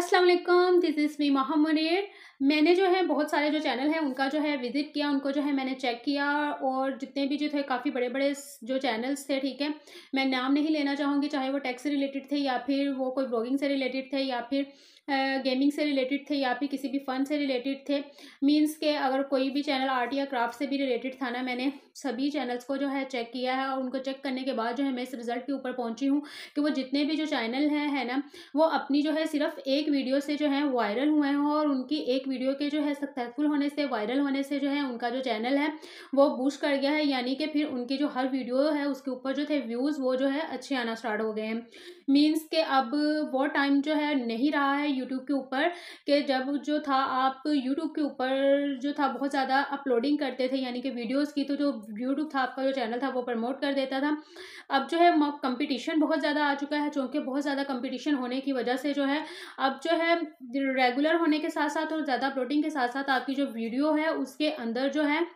Aslam this is me Mohammad मैंने जो है बहुत सारे जो चैनल हैं उनका जो है विज़िट किया उनको जो है मैंने चेक किया और जितने भी जो थे काफ़ी बड़े बड़े जो चैनल्स थे ठीक है मैं नाम नहीं लेना चाहूँगी चाहे वो टैक्स से रिलेटेड थे या फिर वो कोई ब्लॉगिंग से रिलेटेड थे या फिर गेमिंग से रिलेटेड थे या फिर किसी भी फन से रिलेटेड थे मींस के अगर कोई भी चैनल आर्ट या क्राफ्ट से भी रिलेटेड था ना मैंने सभी चैनल्स को जो है चेक किया है और उनको चेक करने के बाद जो है मैं इस रिज़ल्ट के ऊपर पहुंची हूँ कि वो जितने भी जो चैनल हैं है ना वो अपनी जो है सिर्फ एक वीडियो से जो है वायरल हुए हैं और उनकी एक वीडियो के जो है सक्सेसफुल होने से वायरल होने से जो है उनका जो चैनल है वो बूस्ट कर गया है यानी कि फिर उनकी जो हर वीडियो है उसके ऊपर जो थे व्यूज़ वो जो है अच्छे आना स्टार्ट हो गए हैं मीन्स के अब वो टाइम जो है नहीं रहा है यूट्यूब के ऊपर कि जब जो था आप यूट्यूब के ऊपर जो था बहुत ज़्यादा अपलोडिंग करते थे यानी कि वीडियोज़ की तो जो यूट्यूब था आपका जो चैनल था वो प्रमोट कर देता था अब जो है कंपटीशन बहुत ज़्यादा आ चुका है चूँकि बहुत ज़्यादा कंपटीशन होने की वजह से जो है अब जो है रेगुलर होने के साथ साथ और ज़्यादा अपलोडिंग के साथ साथ आपकी जो वीडियो है उसके अंदर जो है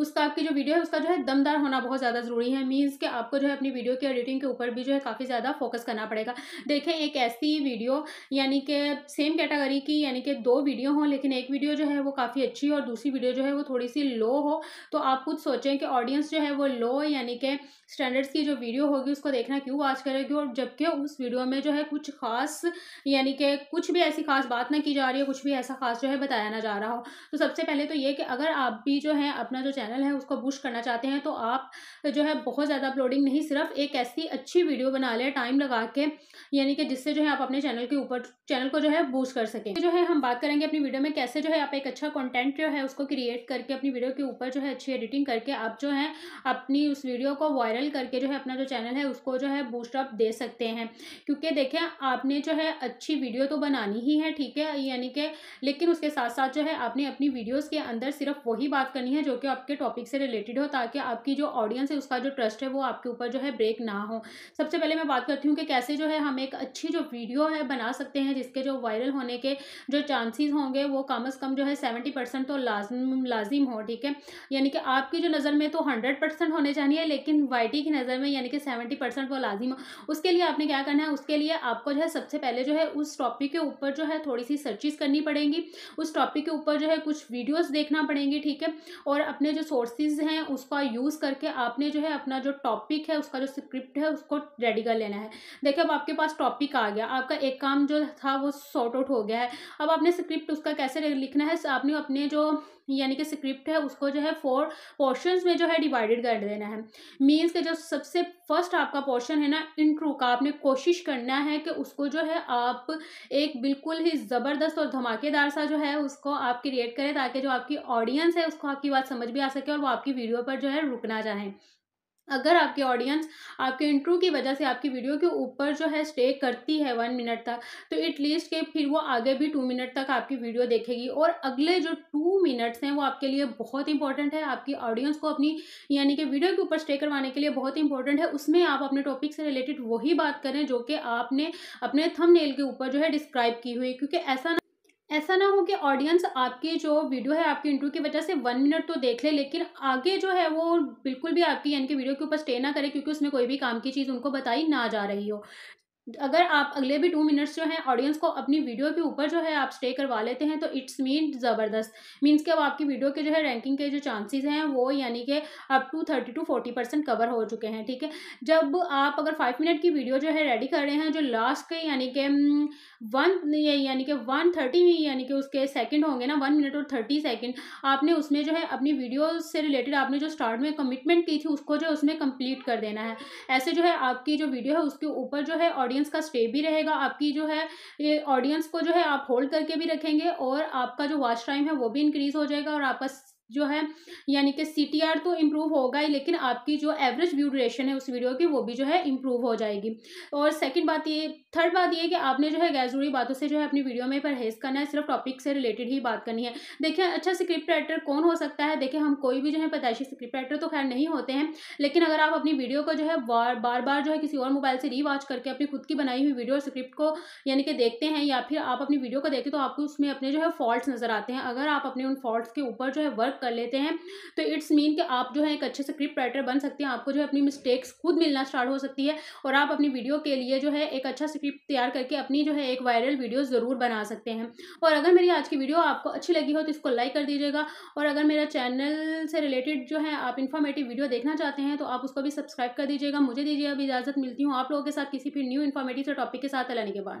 उसका आपकी जो वीडियो है उसका जो है दमदार होना बहुत ज़्यादा ज़रूरी है मीन्स कि आपको जो है अपनी वीडियो की एडिटिंग के ऊपर भी जो है काफ़ी ज़्यादा फोकस करना पड़ेगा देखें एक ऐसी वीडियो यानी कि सेम कैटेगरी की यानी कि दो वीडियो हों लेकिन एक वीडियो जो है वो काफ़ी अच्छी और दूसरी वीडियो जो है वो थोड़ी सी लो हो तो आप खुद सोचें कि ऑडियंस जो है वो लो यानी कि स्टैंडर्ड्स की जो वीडियो होगी उसको देखना क्यों आज करेगी और जबकि उस वीडियो में जो है कुछ खास यानी कि कुछ भी ऐसी खास बात ना की जा रही है कुछ भी ऐसा खास जो है बताया ना जा रहा हो तो सबसे पहले तो ये कि अगर आप भी जो है अपना जो चैनल चैनल है उसको बूस्ट करना चाहते हैं तो आप जो है बहुत ज़्यादा अपलोडिंग नहीं सिर्फ एक ऐसी अच्छी वीडियो बना लें टाइम लगा के यानी कि जिससे जो है आप अपने चैनल के ऊपर चैनल को जो है बूस्ट कर सकें जो है हम बात करेंगे अपनी वीडियो में कैसे जो है आप एक अच्छा कॉन्टेंट जो है उसको क्रिएट करके अपनी वीडियो के ऊपर जो है अच्छी एडिटिंग करके आप जो है अपनी उस वीडियो को वायरल करके जो है अपना जो चैनल है उसको जो है बूस्टअप दे सकते हैं क्योंकि देखें आपने जो है अच्छी वीडियो तो बनानी ही है ठीक है यानी कि लेकिन उसके साथ साथ जो है आपने अपनी वीडियोज़ के अंदर सिर्फ वही बात करनी है जो कि आपके टॉपिक से रिलेटेड हो ताकि आपकी जो ऑडियंस है उसका जो ट्रस्ट है वो आपके ऊपर जो है ब्रेक ना हो सबसे पहले मैं बात करती हूँ कि कैसे जो है हम एक अच्छी जो वीडियो है बना सकते हैं जिसके जो वायरल होने के जो चांसेस होंगे वो कम अज़ कम जो है सेवेंटी तो लाजम लाजिम हो ठीक है यानी कि आपकी जो नज़र में तो हंड्रेड होने चाहिए लेकिन वाई की नज़र में यानी कि सेवेंटी वो लाजिम हो उसके लिए आपने क्या करना है उसके लिए आपको जो है सबसे पहले जो है उस टॉपिक के ऊपर जो है थोड़ी सी सर्चिस करनी पड़ेंगी उस टॉपिक के ऊपर जो है कुछ वीडियोस देखना पड़ेंगी ठीक है और अपने जो सोर्सेज हैं उसका यूज़ करके आपने जो है अपना जो टॉपिक है उसका जो स्क्रिप्ट है उसको रेडी कर लेना है देखिए अब आपके पास टॉपिक आ गया आपका एक काम जो था वो सॉर्ट आउट हो गया है अब आपने स्क्रिप्ट उसका कैसे लिखना है आपने अपने जो यानी कि स्क्रिप्ट है उसको जो है फोर पोर्शंस में जो है डिवाइडेड कर देना है मींस के जो सबसे फर्स्ट आपका पोर्शन है ना इंट्रो का आपने कोशिश करना है कि उसको जो है आप एक बिल्कुल ही ज़बरदस्त और धमाकेदार सा जो है उसको आप क्रिएट करें ताकि जो आपकी ऑडियंस है उसको आपकी बात समझ भी आ जा सके और वो आपकी वीडियो पर जो है रुकना चाहें अगर आपके ऑडियंस आपके इंटरव्यू की वजह से आपकी वीडियो के ऊपर जो है स्टे करती है वन मिनट तक तो एटलीस्ट के फिर वो आगे भी टू मिनट तक आपकी वीडियो देखेगी और अगले जो टू मिनट्स हैं वो आपके लिए बहुत इंपॉर्टेंट है आपकी ऑडियंस को अपनी यानी कि वीडियो के ऊपर स्टे करवाने के लिए बहुत इंपॉर्टेंट है उसमें आप अपने टॉपिक से रिलेटेड वही बात करें जो कि आपने अपने थम के ऊपर जो है डिस्क्राइब की हुई क्योंकि ऐसा ऐसा ना हो कि ऑडियंस आपकी जो वीडियो है आपकी इंटरव्यू की वजह से वन मिनट तो देख ले लेकिन आगे जो है वो बिल्कुल भी आपकी यानी कि वीडियो के ऊपर स्टे ना करे क्योंकि उसमें कोई भी काम की चीज़ उनको बताई ना जा रही हो अगर आप अगले भी टू मिनट्स जो हैं ऑडियंस को अपनी वीडियो के ऊपर जो है आप स्टे करवा लेते हैं तो इट्स मीन ज़बरदस्त मीन्स कि अब आपकी वीडियो के जो है रैंकिंग के जो चांसेस हैं वो यानी कि up to thirty to forty percent cover हो चुके हैं ठीक है जब आप अगर फाइव मिनट की वीडियो जो है रेडी कर रहे हैं जो लास्ट के यानी कि वन यानी कि वन थर्टी में यानी कि उसके सेकंड होंगे ना वन मिनट और थर्टी सेकंड आपने उसमें जो है अपनी वीडियो से रिलेटेड आपने जो स्टार्ट में कमिटमेंट की थी उसको जो उसमें कंप्लीट कर देना है ऐसे जो है आपकी जो वीडियो है उसके ऊपर जो है ऑडियंस का स्टे भी रहेगा आपकी जो है ये ऑडियंस को जो है आप होल्ड करके भी रखेंगे और आपका जो वॉच टाइम है वो भी इंक्रीज़ हो जाएगा और आपका जो है यानी कि सी तो इम्प्रूव होगा ही लेकिन आपकी जो एवरेज व्यू ड्यूरेशन है उस वीडियो की वो भी जो है इम्प्रूव हो जाएगी और सेकंड बात ये थर्ड बात ये कि आपने जो है गैर जरूरी बातों से जो है अपनी वीडियो में परहेज करना है सिर्फ टॉपिक से रिलेटेड ही बात करनी है देखिए अच्छा स्क्रिप्ट राइटर कौन हो सकता है देखिए हम कोई भी जो है पैदाइशी स्क्रिप्ट राइटर तो खैर नहीं होते हैं लेकिन अगर आप अपनी वीडियो को जो है बार बार बार जो है किसी और मोबाइल से रीवॉच करके अपनी खुद की बनाई हुई वीडियो और स्क्रिप्ट को यानी कि देखते हैं या फिर आप अपनी वीडियो को देखते तो आपको उसमें अपने जो है फॉल्ट नज़र आते हैं अगर आप अपने उन फॉल्ट के ऊपर जो है वर्क कर लेते हैं तो इट्स मीन कि आप जो है एक अच्छे स्क्रिप्ट राइटर बन सकते हैं आपको जो है अपनी मिस्टेक्स खुद मिलना स्टार्ट हो सकती है और आप अपनी वीडियो के लिए जो है एक अच्छा स्क्रिप्ट तैयार करके अपनी जो है एक वायरल वीडियो ज़रूर बना सकते हैं और अगर मेरी आज की वीडियो आपको अच्छी लगी हो तो इसको लाइक कर दीजिएगा और अगर मेरा चैनल से रिलेटेड जो है आप इन्फॉर्मेटिव वीडियो देखना चाहते हैं तो आप उसको भी सब्सक्राइब कर दीजिएगा मुझे दीजिए अब इजाज़त मिलती हूँ आप लोगों के साथ किसी भी न्यू इन्फॉर्मेटिव से टॉपिक के साथ अलाने के बाद